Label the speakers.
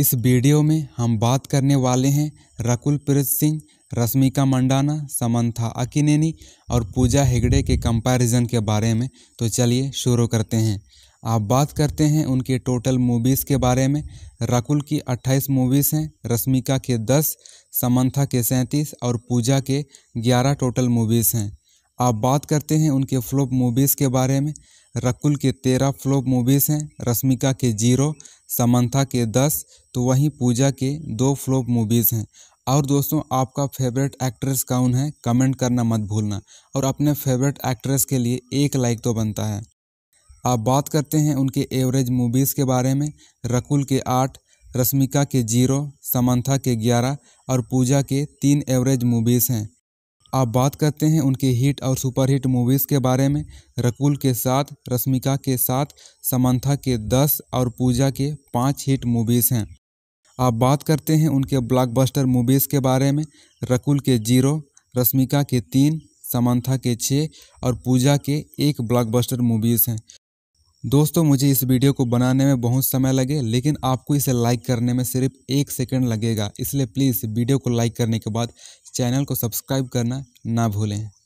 Speaker 1: इस वीडियो में हम बात करने वाले हैं रकुल प्रीत सिंह रश्मिका मंडाना समंथा अकिनेनी और पूजा हेगड़े के कंपैरिजन के बारे में तो चलिए शुरू करते हैं आप बात करते हैं उनके टोटल मूवीज़ के बारे में रकुल की 28 मूवीज़ हैं रश्मिका के 10 समंथा के 37 और पूजा के 11 टोटल मूवीज़ हैं आप बात करते हैं उनके फ्लॉप मूवीज़ के बारे में रकुल के तेरह फ्लॉप मूवीज़ हैं रश्मिका के जीरो समंथा के दस तो वहीं पूजा के दो फ्लोप मूवीज़ हैं और दोस्तों आपका फेवरेट एक्ट्रेस कौन है कमेंट करना मत भूलना और अपने फेवरेट एक्ट्रेस के लिए एक लाइक तो बनता है आप बात करते हैं उनके एवरेज मूवीज़ के बारे में रकुल के आठ रश्मिका के जीरो समंथा के ग्यारह और पूजा के तीन एवरेज मूवीज़ हैं अब बात करते हैं उनके हिट और सुपरहिट मूवीज़ के बारे में रकुल के साथ रश्मिका के साथ समंथा के दस और पूजा के पाँच हिट मूवीज़ हैं आप बात करते हैं उनके ब्लॉकबस्टर मूवीज़ के बारे में रकुल के जीरो रश्मिका के तीन समंथा के छः और पूजा के एक ब्लॉकबस्टर मूवीज़ हैं दोस्तों मुझे इस वीडियो को बनाने में बहुत समय लगे लेकिन आपको इसे लाइक करने में सिर्फ एक सेकंड लगेगा इसलिए प्लीज़ वीडियो को लाइक करने के बाद चैनल को सब्सक्राइब करना ना भूलें